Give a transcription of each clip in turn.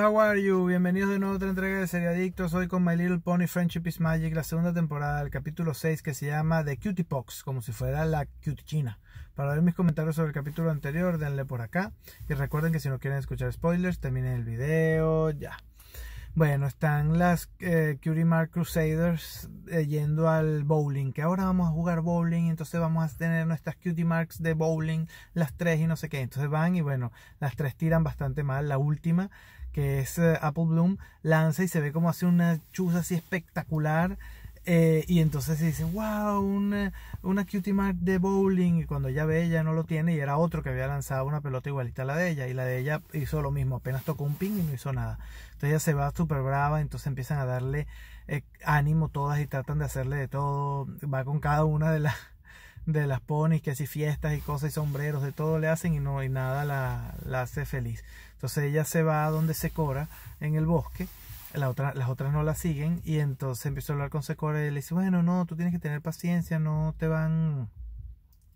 How are you? Bienvenidos de nuevo a otra entrega de Seriadictos. Hoy con My Little Pony Friendship is Magic, la segunda temporada, el capítulo 6 que se llama The Cutie Pox, como si fuera la cutie china. Para ver mis comentarios sobre el capítulo anterior, denle por acá. Y recuerden que si no quieren escuchar spoilers, terminen el video ya. Bueno, están las eh, Cutie Mark Crusaders eh, yendo al bowling, que ahora vamos a jugar bowling, entonces vamos a tener nuestras Cutie Marks de bowling, las tres y no sé qué. Entonces van y bueno, las tres tiran bastante mal. La última, que es eh, Apple Bloom, lanza y se ve como hace una chusa así espectacular eh, y entonces se dice, wow, una, eh, una cutie mark de bowling. Y cuando ella ve, ella no lo tiene. Y era otro que había lanzado una pelota igualita a la de ella. Y la de ella hizo lo mismo, apenas tocó un ping y no hizo nada. Entonces ella se va súper brava. Entonces empiezan a darle eh, ánimo todas y tratan de hacerle de todo. Va con cada una de las de las ponis, que así fiestas y cosas y sombreros, de todo le hacen y no hay nada la, la hace feliz. Entonces ella se va a donde se cora en el bosque otra, las otras no la siguen y entonces empiezo a hablar con Secora y le dice, bueno, no, tú tienes que tener paciencia, no te van,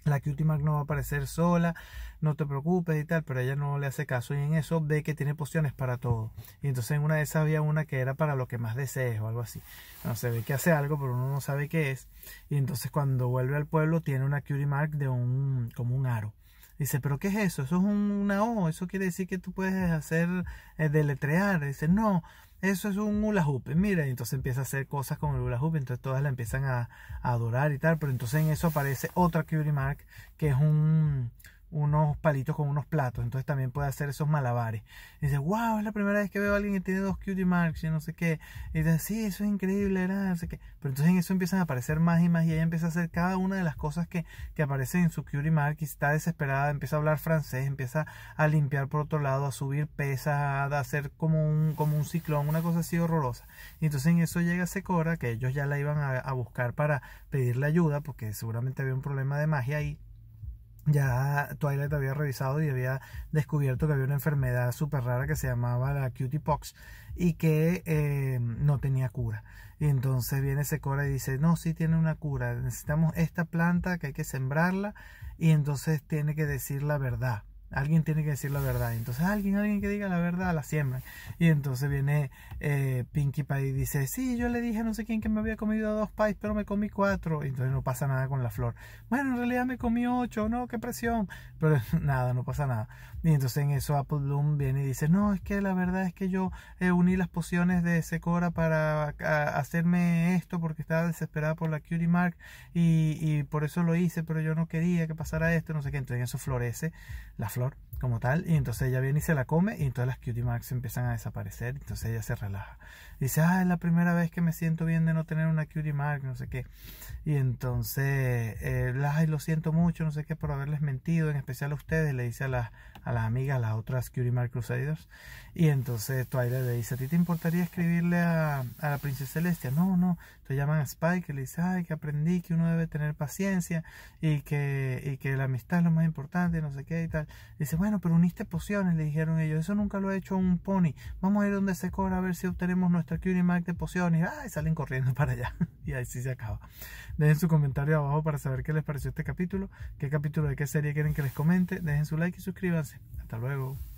la Cutie Mark no va a aparecer sola, no te preocupes y tal, pero ella no le hace caso y en eso ve que tiene pociones para todo. Y entonces en una de esas había una que era para lo que más desees o algo así. No se ve que hace algo, pero uno no sabe qué es. Y entonces cuando vuelve al pueblo tiene una Cutie Mark de un, como un aro. Dice, pero ¿qué es eso? Eso es una O, eso quiere decir que tú puedes hacer eh, deletrear. Dice, no, eso es un hula hoop. Mira, y entonces empieza a hacer cosas con el hula hoop, entonces todas la empiezan a, adorar y tal, pero entonces en eso aparece otra Curie Mark, que es un, unos palitos con unos platos. Entonces también puede hacer esos malabares. Y dice, wow, es la primera vez que veo a alguien que tiene dos cutie marks y no sé qué. Y dice, sí, eso es increíble, era, no sé qué. Pero entonces en eso empiezan a aparecer más y más y ella empieza a hacer cada una de las cosas que, que aparecen en su cutie mark y está desesperada, empieza a hablar francés, empieza a limpiar por otro lado, a subir pesas, a hacer como un, como un ciclón, una cosa así horrorosa. Y entonces en eso llega Secora, que ellos ya la iban a, buscar para pedirle ayuda, porque seguramente había un problema de magia ahí. Y ya Twilight había revisado y había descubierto que había una enfermedad súper rara que se llamaba la cutie pox y que eh, no tenía cura. Y entonces viene Secora y dice, no, sí tiene una cura, necesitamos esta planta que hay que sembrarla y entonces tiene que decir la verdad. Alguien tiene que decir la verdad. Entonces alguien, alguien que diga la verdad, la siembra. Y entonces viene eh, Pinkie Pie y dice, sí, yo le dije a no sé quién que me había comido dos pies, pero me comí cuatro. Y entonces no pasa nada con la flor. Bueno, en realidad me comí ocho, no, qué presión. Pero nada, no pasa nada. Y entonces en eso Apple Bloom viene y dice, no, es que la verdad es que yo eh, uní las pociones de Secora para ah, hacerme esto porque estaba desesperada por la Cutie Mark y, y por eso lo hice, pero yo no quería que pasara esto, no sé qué. Entonces eso florece la flor como tal, y entonces ella viene y se la come, y todas las cutie marks empiezan a desaparecer, entonces ella se relaja. dice, ah, es la primera vez que me siento bien de no tener una cutie mark, no sé qué. Y entonces, eh, ay, lo siento mucho, no sé qué, por haberles mentido, en especial a ustedes, le dice a las, a las amigas, a las otras cutie mark crusaders. Y entonces Twilight le dice, ¿a ti te importaría escribirle a, a la princesa Celestia? No, no. te llaman a Spike y le dice, ay, que aprendí que uno debe tener paciencia y que, y que la amistad es lo más importante, no sé qué y tal. Dice, bueno, pero uniste pociones, le dijeron ellos. Eso nunca lo ha hecho un pony. Vamos a ir donde se cobra a ver si obtenemos nuestra Mac de pociones. Ah, salen corriendo para allá. y ahí sí se acaba. Dejen su comentario abajo para saber qué les pareció este capítulo, qué capítulo de qué serie quieren que les comente. Dejen su like y suscríbanse. Hasta luego.